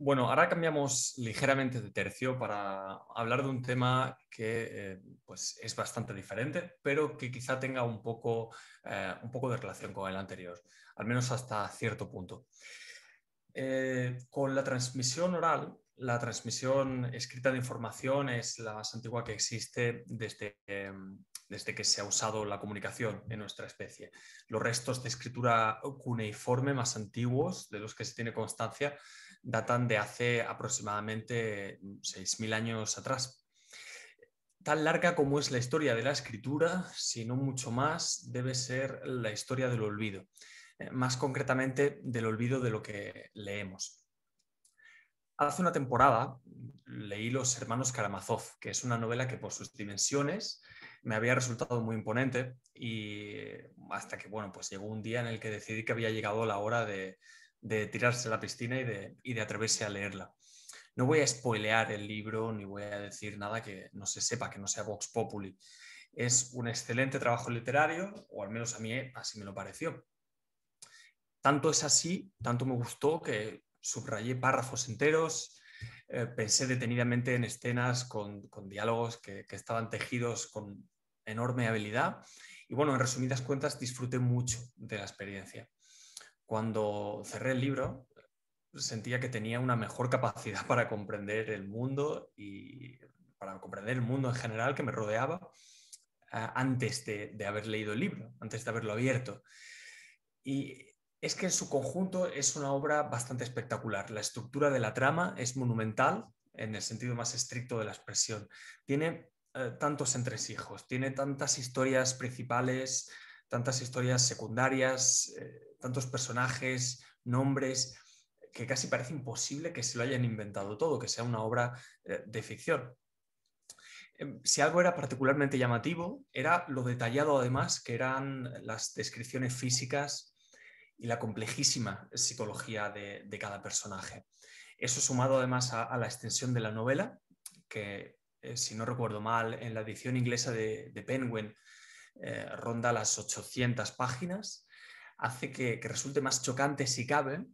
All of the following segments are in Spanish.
Bueno, ahora cambiamos ligeramente de tercio para hablar de un tema que eh, pues es bastante diferente, pero que quizá tenga un poco, eh, un poco de relación con el anterior, al menos hasta cierto punto. Eh, con la transmisión oral, la transmisión escrita de información es la más antigua que existe desde, em, desde que se ha usado la comunicación en nuestra especie. Los restos de escritura cuneiforme más antiguos de los que se tiene constancia datan de hace aproximadamente 6.000 mm, años atrás. Tan larga como es la historia de la escritura, si no mucho más, debe ser la historia del olvido, eh, más concretamente del olvido de lo que leemos. Hace una temporada mm, leí Los Hermanos Karamazov, que es una novela que por sus dimensiones me había resultado muy imponente y eh, hasta que, bueno, pues llegó un día en el que decidí que había llegado la hora de, de tirarse la piscina y de, y atreverse a leerla. No voy a spoilear el libro ni voy a decir nada que no se sepa, que no sea Vox Populi. Es un excelente trabajo literario, o al menos a mí eh, así me lo pareció. Tanto es así, tanto me gustó que subrayé párrafos enteros, eh, pensé detenidamente en escenas con, diálogos que, que, estaban tejidos con enorme habilidad y bueno, en resumidas cuentas disfruté mucho de la experiencia. Cuando cerré el libro, sentía que tenía una mejor capacidad para comprender el mundo y para comprender el mundo en general que me rodeaba ah, antes de, haber leído el libro, antes de haberlo abierto. Y es que en su conjunto es una obra bastante espectacular. La estructura de la trama es monumental en el sentido más estricto de la expresión. Tiene eh, tantos entresijos, tiene tantas historias principales tantas historias secundarias, eh, tantos personajes, nombres, que casi parece imposible que se lo hayan inventado todo, que sea una obra eh, de ficción. Em, si algo era particularmente llamativo, era lo detallado además que eran las descripciones físicas y la complejísima psicología de, cada personaje. Eso sumado además a, la extensión de la novela, que eh, si no recuerdo mal, en la edición inglesa de, de Penguin eh, ronda las 800 páginas, hace que, resulte más chocante si cabe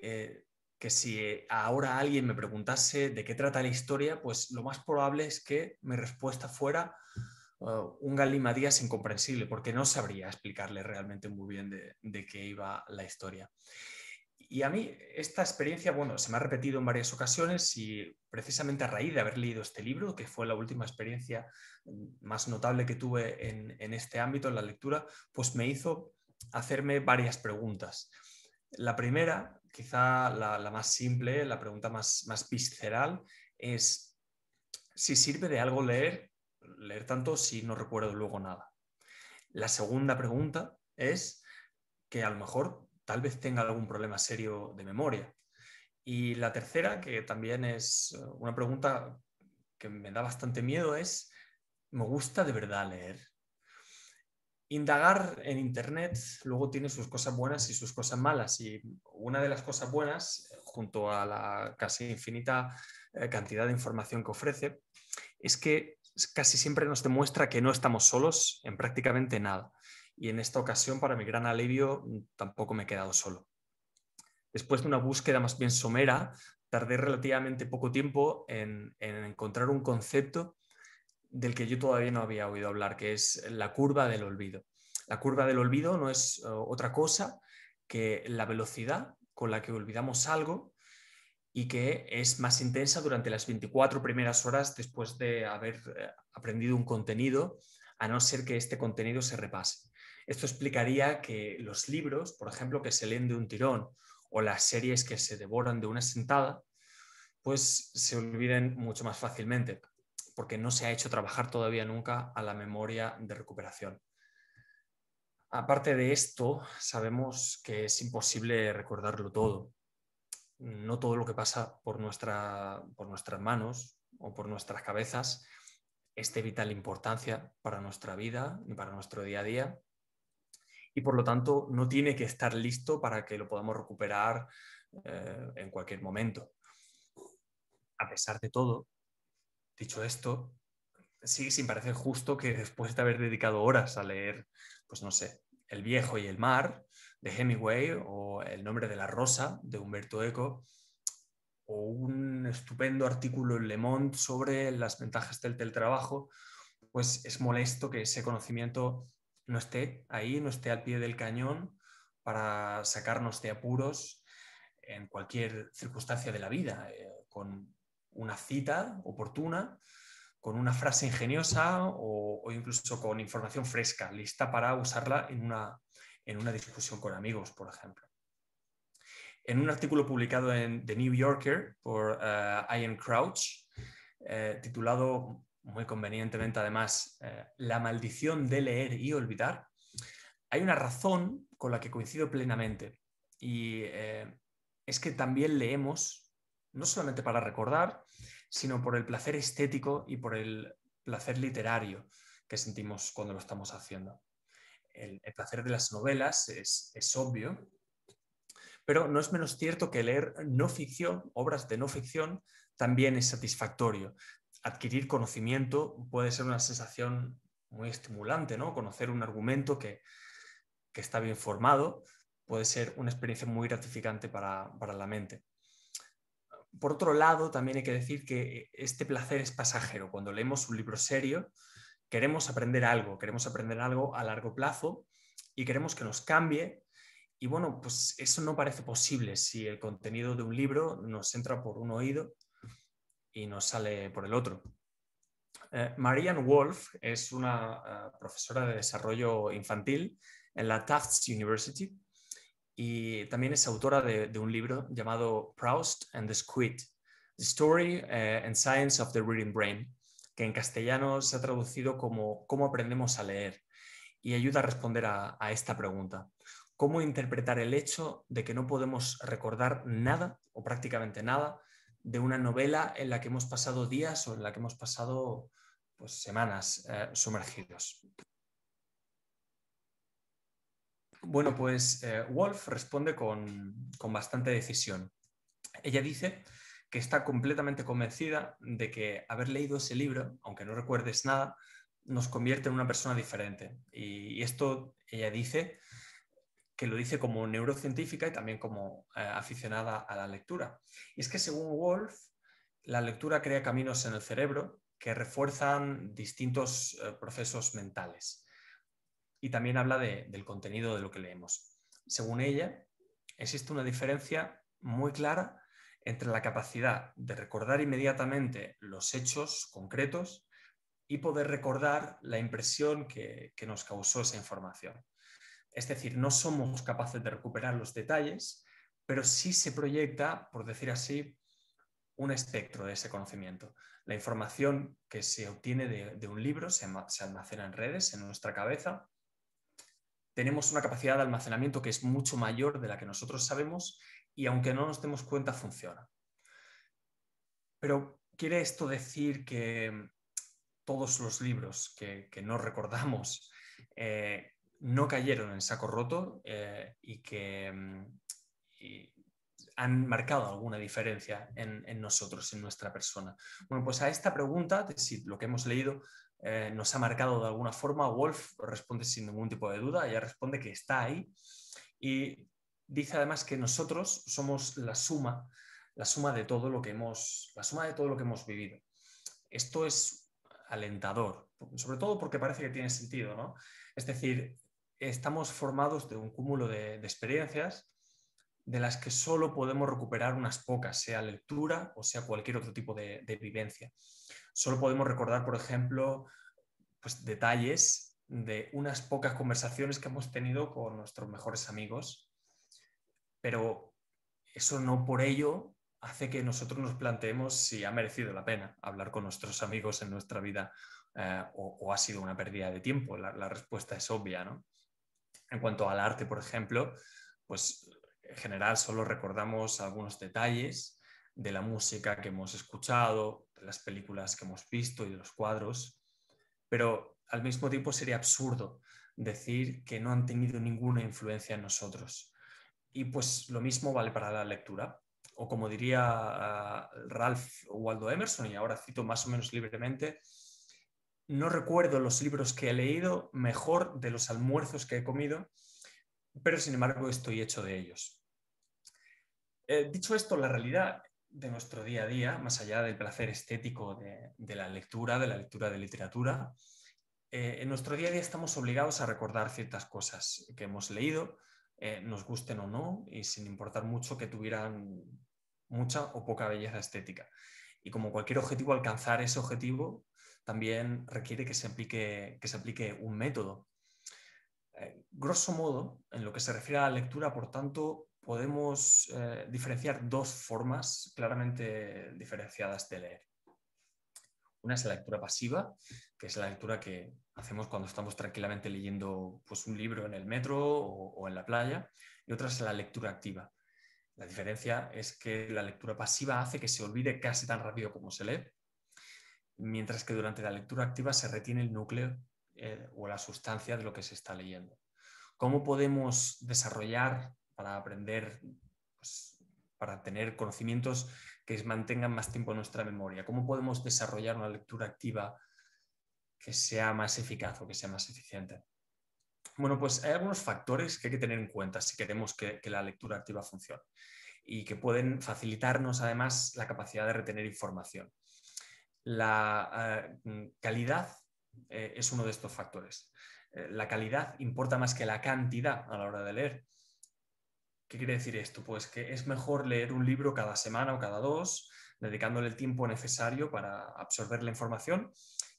eh, que si ahora alguien me preguntase de qué trata la historia, pues lo más probable es que mi respuesta fuera eh, un galimatías incomprensible, porque no sabría explicarle realmente muy bien de qué iba la historia. Y a mí esta experiencia, bueno, se me ha repetido en varias ocasiones y precisamente a raíz de haber leído este libro, que fue la última experiencia más notable que tuve en, este ámbito, en la lectura, pues me hizo hacerme varias preguntas. La primera, quizá la, más simple, la pregunta más, más visceral, es si sirve de algo leer, leer tanto si no recuerdo luego nada. La segunda pregunta es que a lo mejor tal vez tenga algún problema serio de memoria. Y la tercera, que también es eh, una pregunta que me da bastante miedo, es, ¿me gusta de verdad leer? Indagar en Internet luego tiene sus cosas buenas y sus cosas malas. Y una de las cosas buenas, junto a la casi infinita eh, cantidad de información que ofrece, es que casi siempre nos demuestra que no estamos solos en prácticamente nada y en esta ocasión, para mi gran alivio, mm, tampoco me he quedado solo. Después de una búsqueda más bien somera, tardé relativamente poco tiempo en, encontrar un concepto del que yo todavía no había oído hablar, que es la curva del olvido. La curva del olvido no es eh, otra cosa que la velocidad con la que olvidamos algo y que es más intensa durante las 24 primeras horas después de haber eh, aprendido un contenido, a no ser que este contenido se repase. Esto explicaría que los libros, por ejemplo, que se leen de un tirón o las series que se devoran de una sentada, pues se olviden mucho más fácilmente, porque no se ha hecho trabajar todavía nunca a la memoria de recuperación. Aparte de esto, sabemos que es imposible recordarlo todo. No todo lo que pasa por, por nuestras manos o por nuestras cabezas es de vital importancia para nuestra vida y para nuestro día a día, y por lo tanto no tiene que estar listo para que lo podamos recuperar eh, en cualquier momento. A pesar de todo, dicho esto, sí, sin parecer justo que después de haber dedicado horas a leer, pues no sé, El viejo y el mar de Hemingway o El nombre de la rosa de Humberto Eco, o un estupendo artículo en Le Monde sobre las ventajas del teletrabajo, pues es molesto que ese conocimiento no esté ahí, no esté al pie del cañón para sacarnos de apuros en cualquier circunstancia de la vida, eh, con una cita oportuna, con una frase ingeniosa o, incluso con información fresca, lista para usarla en una, en una discusión con amigos, por ejemplo. En un artículo publicado en The New Yorker por eh, Ian Crouch, eh, titulado muy convenientemente además, eh, La maldición de leer y olvidar, hay una razón con la que coincido plenamente. Y eh, es que también leemos, no solamente para recordar, sino por el placer estético y por el placer literario que sentimos cuando lo estamos haciendo. El, placer de las novelas es, es obvio, pero no es menos cierto que leer no ficción, obras de no ficción, también es satisfactorio, adquirir conocimiento puede ser una sensación muy estimulante, ¿no? Conocer un argumento que, está bien formado puede ser una experiencia muy gratificante para, para la mente. Por otro lado, también hay que decir que este placer es pasajero. Cuando leemos un libro serio, queremos aprender algo, queremos aprender algo a largo plazo y queremos que nos cambie. Y bueno, pues eso no parece posible si el contenido de un libro nos entra por un oído y nos sale por el otro. Marian eh, Marianne Wolf es una eh, profesora de desarrollo infantil en la Tufts University y también es autora de, un libro llamado Proust and the Squid, The Story eh, and Science of the Reading Brain, que en castellano se ha traducido como ¿Cómo aprendemos a leer? y ayuda a responder a esta pregunta. ¿Cómo interpretar el hecho de que no podemos recordar nada o prácticamente nada de una novela en la que hemos pasado días o en la que hemos pasado pues, semanas eh, sumergidos. Bueno, pues eh, Wolf responde con, bastante decisión. Ella dice que está completamente convencida de que haber leído ese libro, aunque no recuerdes nada, nos convierte en una persona diferente. y esto, ella dice, que lo dice como neurocientífica y también como eh, aficionada a la lectura. Y es que según Wolf, la lectura crea caminos en el cerebro que refuerzan distintos eh, procesos mentales. Y también habla del contenido de lo que leemos. Según ella, existe una diferencia muy clara entre la capacidad de recordar inmediatamente los hechos concretos y poder recordar la impresión que nos causó esa información. Es decir, no somos capaces de recuperar los detalles, pero sí se proyecta, por decir así, un espectro de ese conocimiento. La información que se obtiene de, un libro se, almacena en redes, en nuestra cabeza. Tenemos una capacidad de almacenamiento que es mucho mayor de la que nosotros sabemos y aunque no nos demos cuenta, funciona. Pero ¿quiere esto decir que todos los libros que, no recordamos eh, no cayeron en saco roto eh, y que mm, han marcado alguna diferencia en, nosotros, en nuestra persona. Bueno, pues a esta pregunta, si lo que hemos leído eh, nos ha marcado de alguna forma, Wolf responde sin ningún tipo de duda, ella responde que está ahí y dice además que nosotros somos la suma, la suma de todo lo que hemos, la suma de todo lo que hemos vivido. Esto es alentador, sobre todo porque parece que tiene sentido, ¿no? Es decir, estamos formados de un cúmulo de, experiencias de las que solo podemos recuperar unas pocas, sea lectura o sea cualquier otro tipo de, vivencia. Solo podemos recordar, por ejemplo, pues, detalles de unas pocas conversaciones que hemos tenido con nuestros mejores amigos, pero eso no por ello hace que nosotros nos planteemos si ha merecido la pena hablar con nuestros amigos en nuestra vida eh, o, ha sido una pérdida de tiempo. La, la respuesta es obvia, ¿no? En cuanto al arte, por ejemplo, pues en general solo recordamos algunos detalles de la música que hemos escuchado, de las películas que hemos visto y de los cuadros, pero al mismo tiempo sería absurdo decir que no han tenido ninguna influencia en nosotros. Y pues lo mismo vale para la lectura. O como diría ah, Ralph Waldo Emerson, y ahora cito más o menos libremente, no recuerdo los libros que he leído mejor de los almuerzos que he comido, pero sin embargo estoy hecho de ellos. Eh, dicho esto, la realidad de nuestro día a día, más allá del placer estético de, la lectura, de la lectura de literatura, eh, en nuestro día a día estamos obligados a recordar ciertas cosas que hemos leído, eh, nos gusten o no, y sin importar mucho que tuvieran mucha o poca belleza estética. Y como cualquier objetivo, alcanzar ese objetivo también requiere que se aplique, que se aplique un método. Eh, grosso modo, en lo que se refiere a la lectura, por tanto, podemos eh, diferenciar dos formas claramente diferenciadas de leer. Una es la lectura pasiva, que es la lectura que hacemos cuando estamos tranquilamente leyendo pues, un libro en el metro o en la playa, y otra es la lectura activa, la diferencia es que la lectura pasiva hace que se olvide casi tan rápido como se lee, mientras que durante la lectura activa se retiene el núcleo eh, o la sustancia de lo que se está leyendo. ¿Cómo podemos desarrollar para aprender, pues, para tener conocimientos que mantengan más tiempo en nuestra memoria? ¿Cómo podemos desarrollar una lectura activa que sea más eficaz o que sea más eficiente? Bueno, pues hay algunos factores que hay que tener en cuenta si queremos que, la lectura activa funcione y que pueden facilitarnos además la capacidad de retener información. La eh, calidad eh, es uno de estos factores. Eh, la calidad importa más que la cantidad a la hora de leer. ¿Qué quiere decir esto? Pues que es mejor leer un libro cada semana o cada dos, dedicándole el tiempo necesario para absorber la información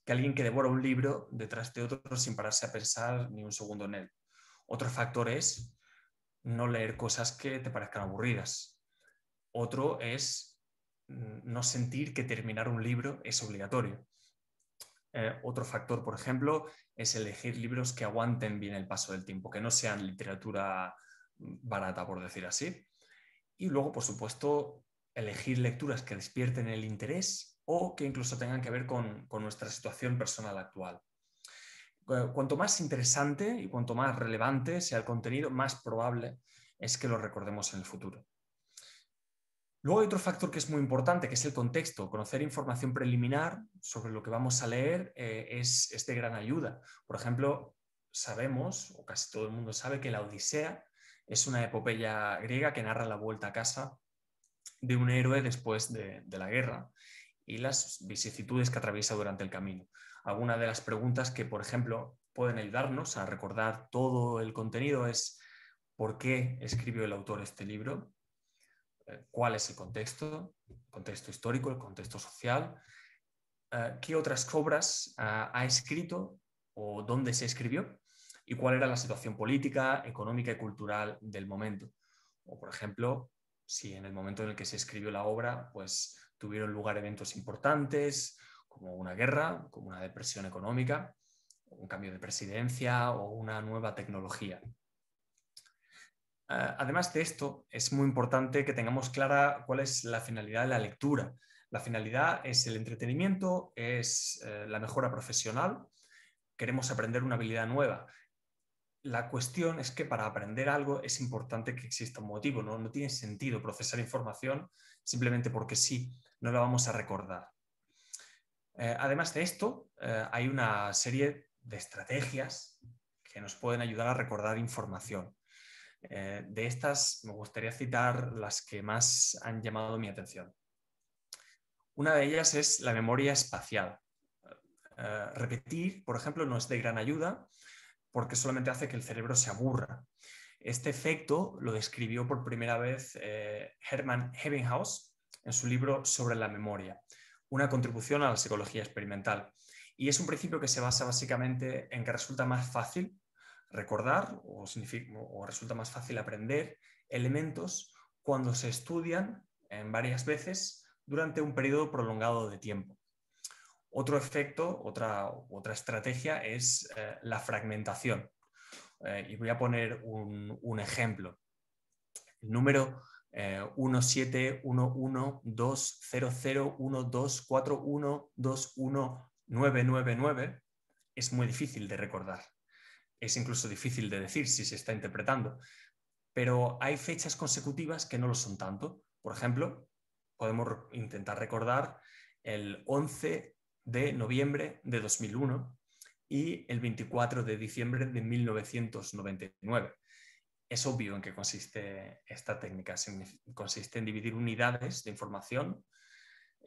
que alguien que devora un libro detrás de otro sin pararse a pensar ni un segundo en él. Otro factor es no leer cosas que te parezcan aburridas. Otro es mm, no sentir que terminar un libro es obligatorio. Eh, otro factor, por ejemplo, es elegir libros que aguanten bien el paso del tiempo, que no sean literatura mm, barata, por decir así. Y luego, por supuesto, elegir lecturas que despierten el interés o que incluso tengan que ver con, nuestra situación personal actual. Eh, cuanto más interesante y cuanto más relevante sea el contenido, más probable es que lo recordemos en el futuro. Luego hay otro factor que es muy importante, que es el contexto. Conocer información preliminar sobre lo que vamos a leer eh, es, de gran ayuda. Por ejemplo, sabemos, o casi todo el mundo sabe, que la Odisea es una epopeya griega que narra la vuelta a casa de un héroe después de la guerra y las vicisitudes que atraviesa durante el camino. Algunas de las preguntas que, por ejemplo, pueden ayudarnos a recordar todo el contenido es por qué escribió el autor este libro, eh, cuál es el contexto, el contexto histórico, el contexto social, eh, qué otras obras ha escrito o dónde se escribió y cuál era la situación política, económica y cultural del momento. O, por ejemplo, si en el momento en el que se escribió la obra, pues tuvieron lugar eventos importantes como una guerra, como una depresión económica, un cambio de presidencia o una nueva tecnología. Ah, además de esto, es muy importante que tengamos clara cuál es la finalidad de la lectura. La finalidad es el entretenimiento, es eh, la mejora profesional, queremos aprender una habilidad nueva. La cuestión es que para aprender algo es importante que exista un motivo, no, tiene sentido procesar información simplemente porque sí no la vamos a recordar. Eh, además de esto, eh, hay una serie de estrategias que nos pueden ayudar a recordar información. Eh, de estas, me gustaría citar las que más han llamado mi atención. Una de ellas es la memoria espacial. repetir, por ejemplo, no es de gran ayuda porque solamente hace que el cerebro se aburra. Este efecto lo describió por primera vez Hermann Hebenhaus en su libro Sobre la memoria, una contribución a la psicología experimental. Y es un principio que se basa básicamente en que resulta más fácil recordar o, o resulta más fácil aprender elementos cuando se estudian en varias veces durante un periodo prolongado de tiempo. Otro efecto, otra, otra estrategia es eh, la fragmentación. Eh, y voy a poner un, un ejemplo. El número eh, es muy difícil de recordar. Es incluso difícil de decir si se está interpretando. Pero hay fechas consecutivas que no lo son tanto. Por ejemplo, podemos intentar recordar el 11 de noviembre de 2001 y el 24 de diciembre de 1999 es obvio en qué consiste esta técnica. Consiste en dividir unidades de información,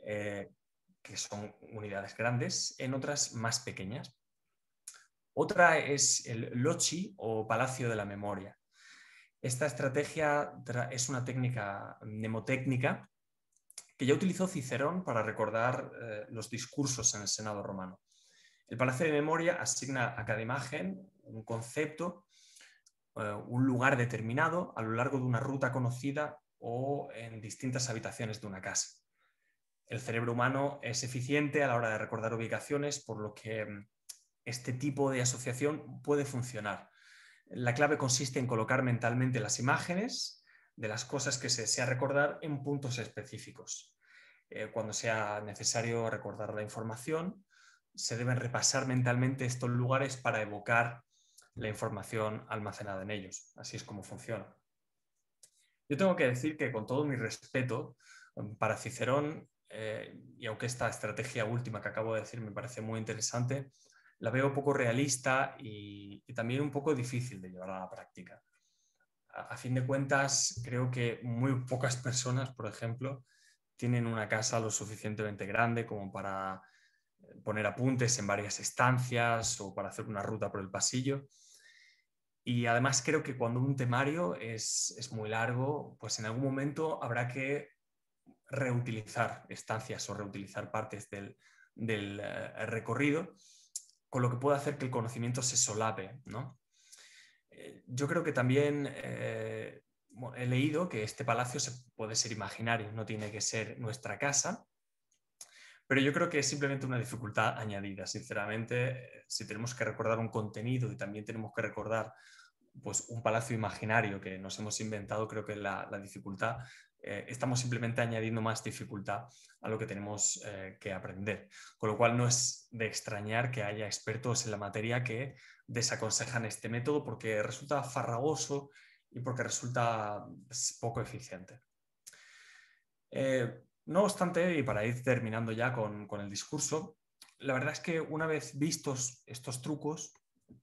eh, que son unidades grandes, en otras más pequeñas. Otra es el Lochi o Palacio de la Memoria. Esta estrategia es una técnica mnemotécnica que ya utilizó Cicerón para recordar eh, los discursos en el Senado romano. El Palacio de Memoria asigna a cada imagen un concepto eh, un lugar determinado a lo largo de una ruta conocida o en distintas habitaciones de una casa. El cerebro humano es eficiente a la hora de recordar ubicaciones, por lo que mm, este tipo de asociación puede funcionar. La clave consiste en colocar mentalmente las imágenes de las cosas que se desea recordar en puntos específicos. Eh, cuando sea necesario recordar la información, se deben repasar mentalmente estos lugares para evocar la información almacenada en ellos. Así es como funciona. Yo tengo que decir que con todo mi respeto mm, para Cicerón, eh, y aunque esta estrategia última que acabo de decir me parece muy interesante, la veo poco realista y, también un poco difícil de llevar a la práctica. a fin de cuentas, creo que muy pocas personas, por ejemplo, tienen una casa lo suficientemente grande como para eh, poner apuntes en varias estancias o para hacer una ruta por el pasillo. Y además creo que cuando un temario es, muy largo, pues en algún momento habrá que reutilizar estancias o reutilizar partes del, eh, recorrido, con lo que puede hacer que el conocimiento se solape. ¿no? Eh, yo creo que también eh, he leído que este palacio se puede ser imaginario, no tiene que ser nuestra casa, pero yo creo que es simplemente una dificultad añadida. Sinceramente, si tenemos que recordar un contenido y también tenemos que recordar pues, un palacio imaginario que nos hemos inventado, creo que la, la dificultad, eh, estamos simplemente añadiendo más dificultad a lo que tenemos eh, que aprender. Con lo cual no es de extrañar que haya expertos en la materia que desaconsejan este método porque resulta farragoso y porque resulta pues, poco eficiente. Eh, no obstante, y para ir terminando ya con el discurso, la verdad es que una vez vistos estos trucos,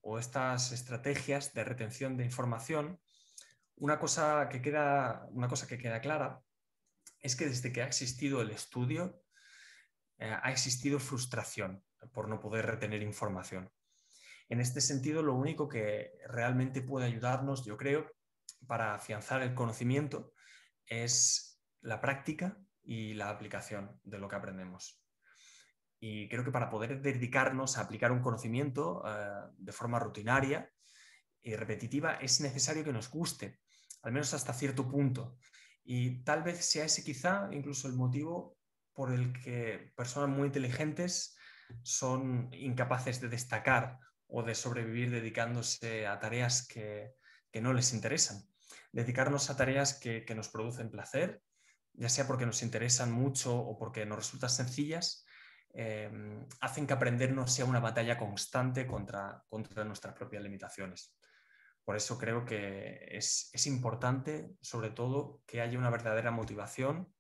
o estas estrategias de retención de información, una cosa que queda, clara es que desde que ha existido el estudio, eh, ha existido frustración por no poder retener información. En este sentido, lo único que realmente puede ayudarnos, yo creo, para afianzar el conocimiento es la práctica y la aplicación de lo que aprendemos. Y creo que para poder dedicarnos a aplicar un conocimiento eh, de forma rutinaria y repetitiva es necesario que nos guste, al menos hasta cierto punto. Y tal vez sea ese quizá incluso el motivo por el que personas muy inteligentes son incapaces de destacar o de sobrevivir dedicándose a tareas que, no les interesan. Dedicarnos a tareas que, que nos producen placer, ya sea porque nos interesan mucho o porque nos resultan sencillas, Em, hacen que aprendernos sea una batalla constante contra, contra nuestras propias limitaciones. Por eso creo que es, importante, sobre todo, que haya una verdadera motivación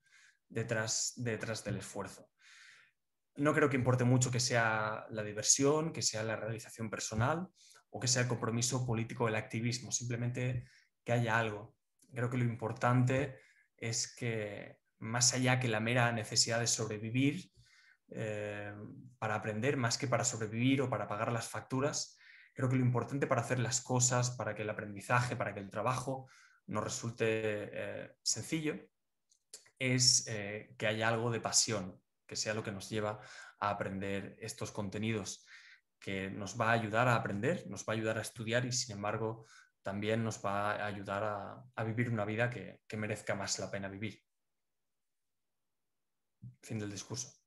detrás, detrás del esfuerzo. No creo que importe mucho que sea la diversión, que sea la realización personal o que sea el compromiso político el activismo, simplemente que haya algo. Creo que lo importante es que, más allá que la mera necesidad de sobrevivir, eh, para aprender más que para sobrevivir o para pagar las facturas. Creo que lo importante para hacer las cosas, para que el aprendizaje, para que el trabajo nos resulte eh, sencillo, es eh, que haya algo de pasión, que sea lo que nos lleva a aprender estos contenidos, que nos va a ayudar a aprender, nos va a ayudar a estudiar y sin embargo también nos va a ayudar a, vivir una vida que merezca más la pena vivir. Fin del discurso.